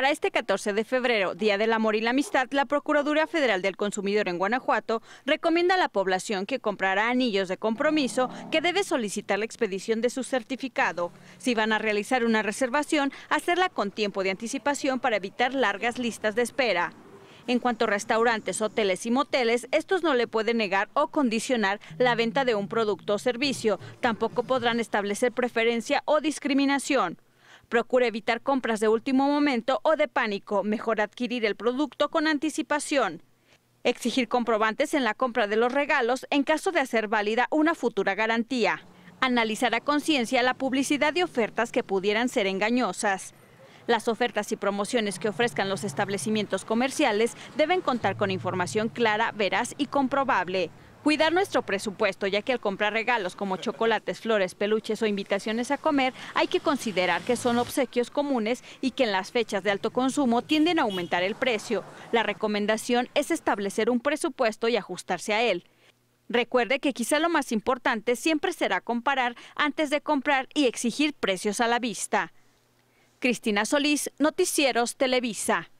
Para este 14 de febrero, Día del Amor y la Amistad, la Procuraduría Federal del Consumidor en Guanajuato recomienda a la población que comprará anillos de compromiso que debe solicitar la expedición de su certificado. Si van a realizar una reservación, hacerla con tiempo de anticipación para evitar largas listas de espera. En cuanto a restaurantes, hoteles y moteles, estos no le pueden negar o condicionar la venta de un producto o servicio. Tampoco podrán establecer preferencia o discriminación. Procure evitar compras de último momento o de pánico, mejor adquirir el producto con anticipación. Exigir comprobantes en la compra de los regalos en caso de hacer válida una futura garantía. Analizar a conciencia la publicidad de ofertas que pudieran ser engañosas. Las ofertas y promociones que ofrezcan los establecimientos comerciales deben contar con información clara, veraz y comprobable. Cuidar nuestro presupuesto, ya que al comprar regalos como chocolates, flores, peluches o invitaciones a comer, hay que considerar que son obsequios comunes y que en las fechas de alto consumo tienden a aumentar el precio. La recomendación es establecer un presupuesto y ajustarse a él. Recuerde que quizá lo más importante siempre será comparar antes de comprar y exigir precios a la vista. Cristina Solís, Noticieros Televisa.